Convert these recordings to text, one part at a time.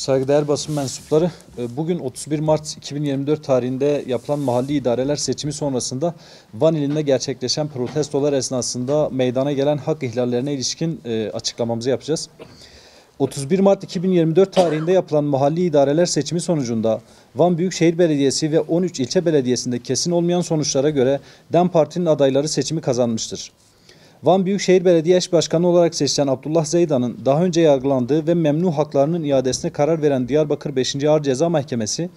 Saygıdeğer basın mensupları, e, bugün 31 Mart 2024 tarihinde yapılan mahalli idareler seçimi sonrasında Van ilinde gerçekleşen protestolar esnasında meydana gelen hak ihlallerine ilişkin e, açıklamamızı yapacağız. 31 Mart 2024 tarihinde yapılan mahalli idareler seçimi sonucunda Van Büyükşehir Belediyesi ve 13 ilçe belediyesinde kesin olmayan sonuçlara göre DEM Parti'nin adayları seçimi kazanmıştır. Van Büyükşehir Belediye Eş Başkanı olarak seçilen Abdullah Zeydan'ın daha önce yargılandığı ve memnun haklarının iadesine karar veren Diyarbakır 5. Ağır Ceza Mahkemesi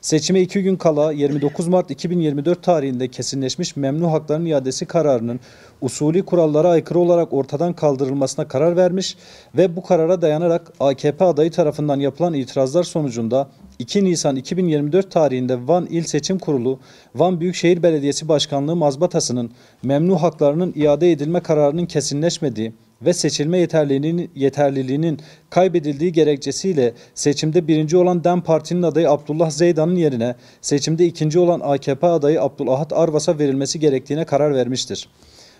Seçime iki gün kala 29 Mart 2024 tarihinde kesinleşmiş memnu hakların iadesi kararının usulü kurallara aykırı olarak ortadan kaldırılmasına karar vermiş ve bu karara dayanarak AKP adayı tarafından yapılan itirazlar sonucunda 2 Nisan 2024 tarihinde Van İl Seçim Kurulu, Van Büyükşehir Belediyesi Başkanlığı mazbatasının memnu haklarının iade edilme kararının kesinleşmediği ve seçilme yeterliliğinin, yeterliliğinin kaybedildiği gerekçesiyle seçimde birinci olan DEM Parti'nin adayı Abdullah Zeydan'ın yerine seçimde ikinci olan AKP adayı Abdülahat Arvas'a verilmesi gerektiğine karar vermiştir.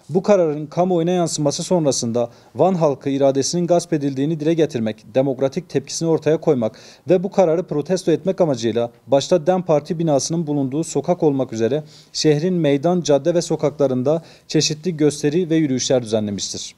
Bu kararın kamuoyuna yansıması sonrasında Van halkı iradesinin gasp edildiğini dile getirmek, demokratik tepkisini ortaya koymak ve bu kararı protesto etmek amacıyla başta DEM Parti binasının bulunduğu sokak olmak üzere şehrin meydan, cadde ve sokaklarında çeşitli gösteri ve yürüyüşler düzenlemiştir.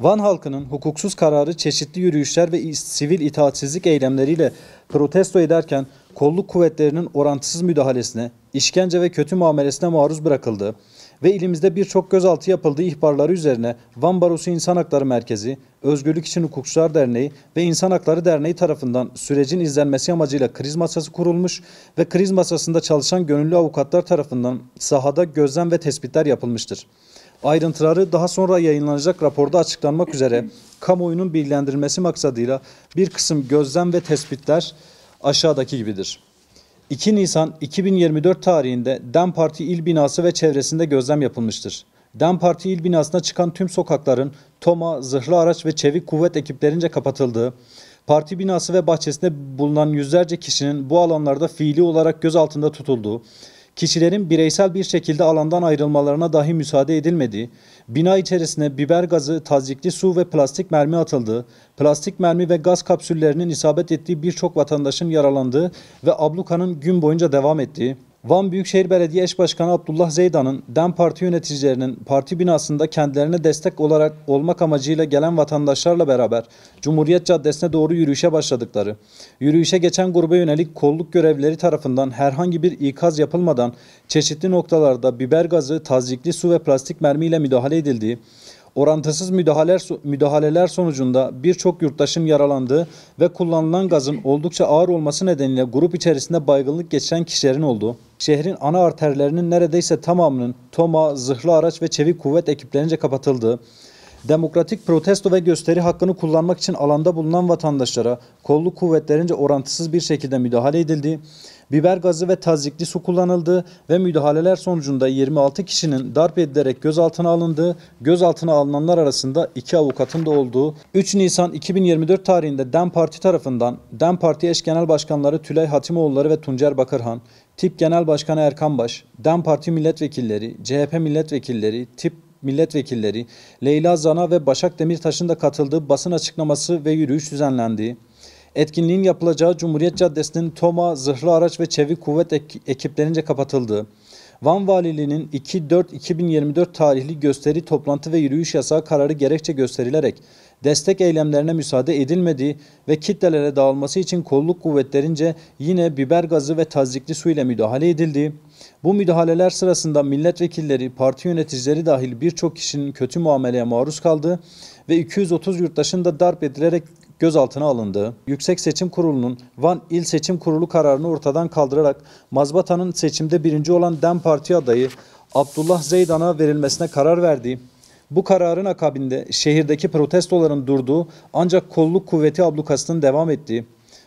Van halkının hukuksuz kararı çeşitli yürüyüşler ve sivil itaatsizlik eylemleriyle protesto ederken kolluk kuvvetlerinin orantısız müdahalesine, işkence ve kötü muamelesine maruz bırakıldığı ve ilimizde birçok gözaltı yapıldığı ihbarları üzerine Van Barosu İnsan Hakları Merkezi, Özgürlük İçin Hukukçular Derneği ve İnsan Hakları Derneği tarafından sürecin izlenmesi amacıyla kriz masası kurulmuş ve kriz masasında çalışan gönüllü avukatlar tarafından sahada gözlem ve tespitler yapılmıştır. Ayrıntıları daha sonra yayınlanacak raporda açıklanmak üzere kamuoyunun bilgilendirilmesi maksadıyla bir kısım gözlem ve tespitler aşağıdaki gibidir. 2 Nisan 2024 tarihinde DEM Parti il binası ve çevresinde gözlem yapılmıştır. DEM Parti il binasına çıkan tüm sokakların TOMA, zırhlı araç ve çevik kuvvet ekiplerince kapatıldığı, parti binası ve bahçesinde bulunan yüzlerce kişinin bu alanlarda fiili olarak gözaltında tutulduğu, kişilerin bireysel bir şekilde alandan ayrılmalarına dahi müsaade edilmedi, bina içerisine biber gazı, tazikli su ve plastik mermi atıldı, plastik mermi ve gaz kapsüllerinin isabet ettiği birçok vatandaşın yaralandığı ve ablukanın gün boyunca devam ettiği, Van Büyükşehir Belediye Eş Başkanı Abdullah Zeydan'ın DEM Parti yöneticilerinin parti binasında kendilerine destek olarak olmak amacıyla gelen vatandaşlarla beraber Cumhuriyet Caddesi'ne doğru yürüyüşe başladıkları, yürüyüşe geçen gruba yönelik kolluk görevlileri tarafından herhangi bir ikaz yapılmadan çeşitli noktalarda biber gazı, tazikli su ve plastik mermiyle müdahale edildiği, orantısız müdahaleler, müdahaleler sonucunda birçok yurttaşın yaralandığı ve kullanılan gazın oldukça ağır olması nedeniyle grup içerisinde baygınlık geçiren kişilerin olduğu, şehrin ana arterlerinin neredeyse tamamının TOMA, zırhlı araç ve çevik kuvvet ekiplerince kapatıldığı, demokratik protesto ve gösteri hakkını kullanmak için alanda bulunan vatandaşlara kolluk kuvvetlerince orantısız bir şekilde müdahale edildi. Biber gazı ve tazikli su kullanıldı ve müdahaleler sonucunda 26 kişinin darp edilerek gözaltına alındığı, gözaltına alınanlar arasında iki avukatın da olduğu 3 Nisan 2024 tarihinde DEM Parti tarafından DEM Parti eş genel başkanları Tülay Hatimoğulları ve Tuncer Bakırhan, TİP Genel Başkanı Erkan Baş, DEM Parti milletvekilleri, CHP milletvekilleri, TİP milletvekilleri, Leyla Zana ve Başak Demirtaş'ın da katıldığı basın açıklaması ve yürüyüş düzenlendi. Etkinliğin yapılacağı Cumhuriyet Caddesi'nin TOMA, zırhlı araç ve çevik kuvvet ek ekiplerince kapatıldı. Van Valiliğinin 2-4-2024 tarihli gösteri, toplantı ve yürüyüş yasağı kararı gerekçe gösterilerek destek eylemlerine müsaade edilmediği ve kitlelere dağılması için kolluk kuvvetlerince yine biber gazı ve tazikli su ile müdahale edildiği, bu müdahaleler sırasında milletvekilleri, parti yöneticileri dahil birçok kişinin kötü muameleye maruz kaldığı ve 230 yurttaşın da darp edilerek gözaltına alındı. Yüksek Seçim Kurulu'nun Van İl Seçim Kurulu kararını ortadan kaldırarak Mazbata'nın seçimde birinci olan DEM Parti adayı Abdullah Zeydan'a verilmesine karar verdiği, bu kararın akabinde şehirdeki protestoların durduğu ancak kolluk kuvveti ablukasının devam ettiği,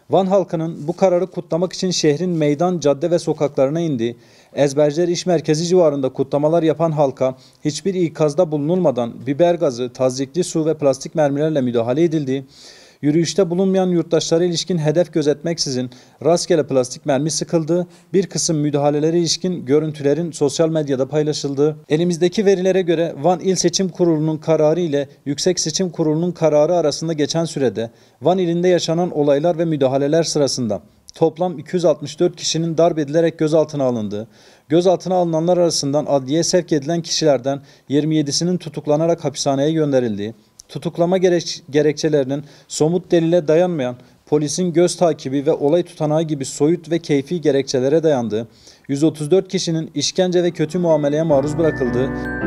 Van halkının bu kararı kutlamak için şehrin meydan, cadde ve sokaklarına indi. Ezberciler İş Merkezi civarında kutlamalar yapan halka hiçbir ikazda bulunulmadan biber gazı, tazikli su ve plastik mermilerle müdahale edildi. Yürüyüşte bulunmayan yurttaşlara ilişkin hedef gözetmeksizin rastgele plastik mermi sıkıldı, bir kısım müdahalelere ilişkin görüntülerin sosyal medyada paylaşıldı. Elimizdeki verilere göre Van İl Seçim Kurulu'nun kararı ile Yüksek Seçim Kurulu'nun kararı arasında geçen sürede Van ilinde yaşanan olaylar ve müdahaleler sırasında toplam 264 kişinin darp edilerek gözaltına alındığı, gözaltına alınanlar arasından adliyeye sevk edilen kişilerden 27'sinin tutuklanarak hapishaneye gönderildiği, tutuklama gerekç gerekçelerinin somut delile dayanmayan, polisin göz takibi ve olay tutanağı gibi soyut ve keyfi gerekçelere dayandığı, 134 kişinin işkence ve kötü muameleye maruz bırakıldığı,